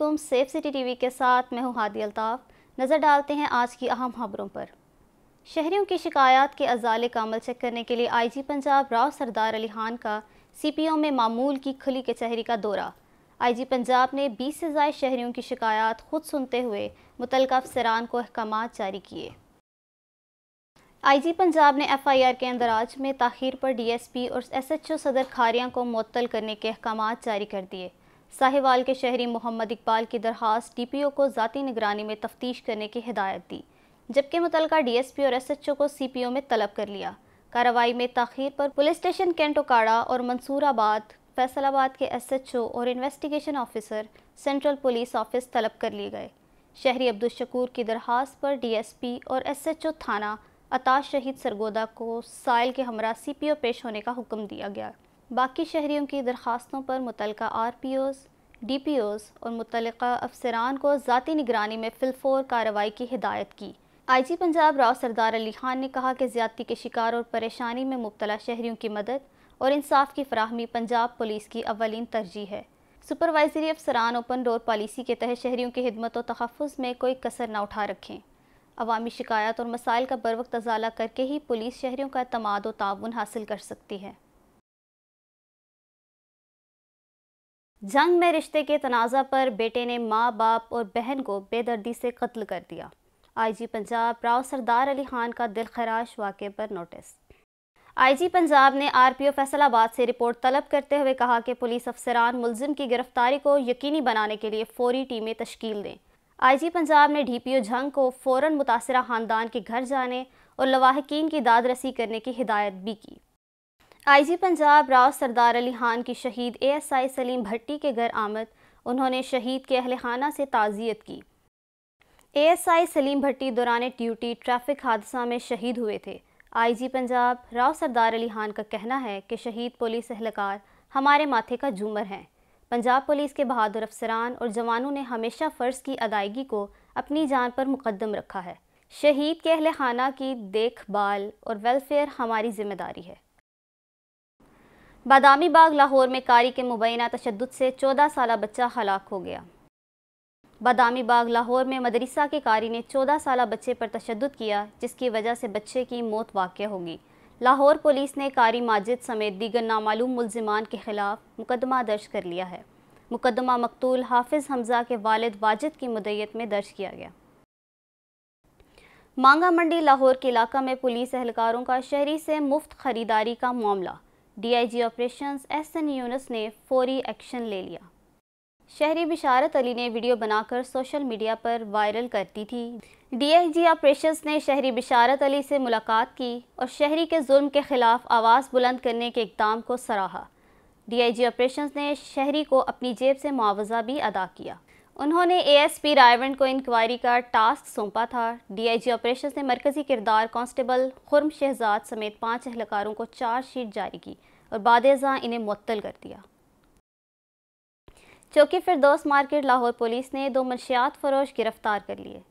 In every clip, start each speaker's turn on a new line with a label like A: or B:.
A: वालेकुम safe city TV के साथ मैं हूँ हादी अल्ताफ़ नज़र डालते हैं आज की अहम खबरों पर शहरीों की शिकायत के अजाले का अमल चेक करने के लिए आईजी पंजाब राव सरदार अली खान का सीपीओ में मामूल की खुली कचहरी का दौरा आईजी पंजाब ने 20 से ज़ायद शहरीों की शिकायत खुद सुनते हुए मुतल अफसरान को अहकाम जारी किए जी पंजाब ने आर के अंदराज में तखिर पर डी डीएसपी और ओ सदर खारिया को मअतल करने के अहकाम जारी कर दिए साहिवाल के शहरी मोहम्मद इकबाल की दरख्वास्त डीपीओ को ज़ाती निगरानी में तफ्तीश करने की हिदायत दी जबकि मुतल डीएसपी और एसएचओ को सीपीओ में तलब कर लिया कार्रवाई में तखिर पर पुलिस स्टेशन कैंटोकाड़ा और मंसूराबाद फैसलाबाद के एसएचओ और investigation officer central police office तलब कर लिए गए शहरी अब्दुलशकूर की दरख्वास्त पर पी और ओ थाना अताश शहीद सरगोदा को साइल के हमरा ओ पेश होने का हुक्म दिया गया बाकी शहरीों की दरख्वास्तों पर मुतल RPOs DPOs और मुतल अफसरान को ज़ाती निगरानी में फिलफोर कार्रवाई की हिदायत की आई जी पंजाब राव सरदार अली खान ने कहा कि ज्यादती के शिकार और परेशानी में मुबतला शहरीों की मदद और इंसाफ की फ्राहमी पंजाब पुलिस की अवलिन तरजीह है सुपरवाइजरी अफसरान ओपन डोर पॉलिसी के तहत शहरीों की हिदमत और तहफ़ में कोई कसर ना उठा रखें अवामी शिकायत और मसाइल का बर वक्त अजाला करके ही पुलिस शहरीों का अतमाद व ताउन हासिल कर सकती है जंग में रिश्ते के तनाज़ा पर बेटे ने माँ बाप और बहन को बेदर्दी से कत्ल कर दिया आईजी पंजाब राव सरदार अली खान का दिल खराश वाक़े पर नोटिस आईजी पंजाब ने आरपीओ फैसलाबाद से रिपोर्ट तलब करते हुए कहा कि पुलिस अफसरान मुलजिम की गिरफ्तारी को यकीनी बनाने के लिए फौरी टीमें तश्कील दें जी पंजाब ने ओ जंग को फ़ौर मुतासर ख़ानदान के घर जाने और लवाहकिन की दादरसी करने की हिदायत भी की आईजी पंजाब राव सरदार अली खान की शहीद एएसआई सलीम भट्टी के घर आमद उन्होंने शहीद के अहल खाना से ताज़ियत की एएसआई सलीम भट्टी दौरान ड्यूटी ट्रैफिक हादसा में शहीद हुए थे आईजी पंजाब राव सरदार अली खान का कहना है कि शहीद पुलिस अहलकार हमारे माथे का झूमर हैं पंजाब पुलिस के बहादुर अफसरान और जवानों ने हमेशा फ़र्ज़ की अदायगी को अपनी जान पर मुकदम रखा है शहीद के अहल खाना की देखभाल और वेलफेयर हमारी जिम्मेदारी है बादामी बाग लाहौर में कारी के मुबैना तशद से चौदह साल बच्चा हलाक हो गया बादामी बाग लाहौर में मदरसा के कारी ने चौदह साल बच्चे पर तशद किया जिसकी वजह से बच्चे की मौत वाक़ होगी लाहौर पुलिस ने कारी माजिद समेत दीगर नामालूम मुलजमान के खिलाफ मुकदमा दर्ज कर लिया है मुकदमा मकतूल हाफिज हमजा के वालिद वाजिद की मदैत में दर्ज किया गया मांगा मंडी लाहौर के इलाका में पुलिस एहलकारों का शहरी से मुफ्त खरीदारी का मामला डीआईजी ऑपरेशंस एन यूनस ने फौरी एक्शन ले लिया शहरी बिशारत अली ने वीडियो बनाकर सोशल मीडिया पर वायरल कर दी थी डीआईजी ऑपरेशंस ने शहरी बिशारत अली से मुलाकात की और शहरी के जुल्म के खिलाफ आवाज़ बुलंद करने के इकदाम को सराहा डीआईजी ऑपरेशंस ने शहरी को अपनी जेब से मुआवजा भी अदा किया उन्होंने एएसपी रायवंड को इंक्वायरी का टास्क सौंपा था डीआईजी ऑपरेशंस ने मरकजी किरदार कांस्टेबल खुर्म शहजाद समेत पांच एहलकारों को चार्जशीट जारी की और बाद इन्हें मअतल कर दिया चौकी फिरदौस मार्केट लाहौर पुलिस ने दो मंशियात फरोश गिरफ्तार कर लिए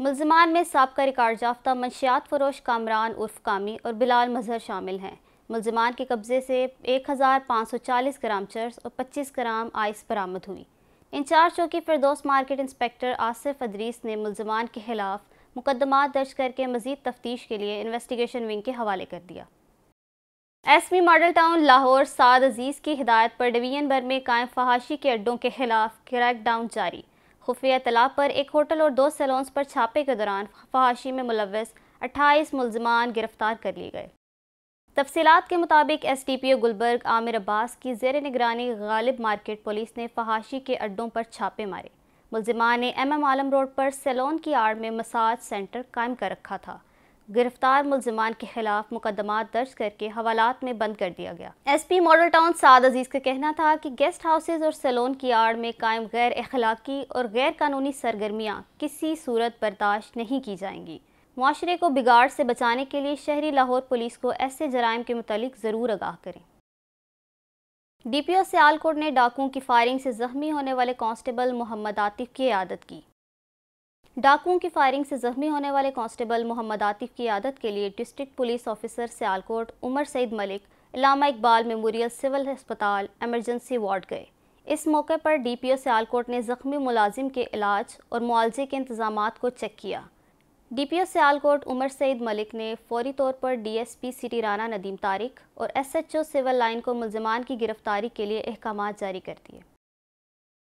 A: मुलजमान में सबका रिकॉर्ड याफ्ता मंशियात फरोश कामरान उर्फ कामी और बिलाल मजहर शामिल हैं मुलजमान के कब्ज़े से एक हज़ार पाँच सौ चालीस ग्राम चर्स और पच्चीस ग्राम आइस बरामद हुई इंचार्ज चौकी फिरदोस मार्केट इंस्पेक्टर आसिफ अदरीस ने मुलजमान के खिलाफ मुकदमा दर्ज करके मजीद तफ्तीश के लिए इन्वेस्टिगेशन विंग के हवाले कर दिया SP model town Lahore Saad Aziz की हिदायत पर डिवीजन भर में कायम फहाशी के अड्डों के खिलाफ क्रैकडाउन जारी खुफिया तलाब पर एक होटल और दो सैलोंस पर छापे के दौरान फहाशी में मुलवस अट्ठाईस मुलजमान गिरफ्तार कर लिए गए तफसीत के मुताबिक S D P O Gulberg Aamir Abbas की जेर निगरानी गालिब मार्केट पुलिस ने फहाशी के अड्डों पर छापे मारे मुलजमान ने एम एम आलम रोड पर सैलोन की आड़ में मसाज सेंटर कायम कर रखा था गिरफ्तार मुलजमान के खिलाफ मुकदमा दर्ज करके हवालात में बंद कर दिया गया S P model town Saad Aziz का कहना था कि गेस्ट हाउसेज और सैलून की आड़ में कायम गैर अखलाकी और गैर कानूनी सरगर्मियाँ किसी सूरत बर्दाश्त नहीं की जाएंगी माशरे को बिगाड़ से बचाने के लिए शहरी लाहौर पुलिस को ऐसे जराइम के मतलब ज़रूर आगाह करें डी पी ओ सियालकोट ने डाकुओं की फायरिंग से जख्मी होने वाले कांस्टेबल मोहम्मद आतिफ की आदत की डाकुओं की फायरिंग से जख्मी होने वाले कांस्टेबल मोहम्मद आतिफ की आदत के लिए district police officer Sialkot Umar Saeed Malik Allama Iqbal memorial civil अस्पताल एमरजेंसी वार्ड गए इस मौके पर डीपीओ सियालकोट ने ज़ख्मी मुलाजिम के इलाज और मुआवजे के इंतजाम को चेक किया डीपीओ सियालकोट उमर सईद मलिक ने फौरी तौर पर डीएसपी सिटी राना नदीम तारिक और एसएचओ सिविल लाइन को मुलजमान की गिरफ्तारी के लिए अहकाम जारी कर दिए